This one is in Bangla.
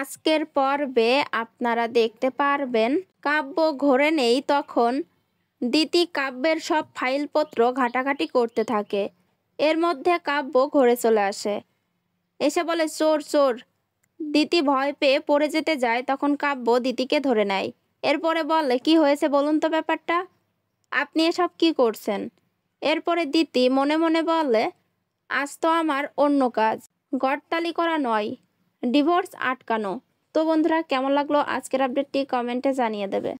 আজকের পর্বে আপনারা দেখতে পারবেন কাব্য ঘোরে নেই তখন দিতি কাব্যের সব ফাইলপত্র ঘাটাঘাটি করতে থাকে এর মধ্যে কাব্য ঘরে চলে আসে এসে বলে চোর চোর দিতি ভয় পেয়ে পড়ে যেতে যায় তখন কাব্য দিতিকে ধরে নেয় এরপরে বলে কি হয়েছে বলুন তো ব্যাপারটা আপনি এসব কি করছেন এরপরে দিতি মনে মনে বলে আজ তো আমার অন্য কাজ গড়তালি করা নয় ডিভোর্স আটকানো তো বন্ধুরা কেমন লাগলো আজকের আপডেটটি কমেন্টে জানিয়ে দেবে